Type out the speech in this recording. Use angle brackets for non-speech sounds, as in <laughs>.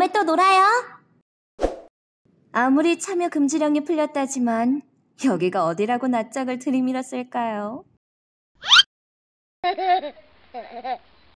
다음에 또 놀아요. 아무리 참여 금지령이 풀렸다지만 여기가 어디라고 낯짝을 들이밀었을까요? <laughs>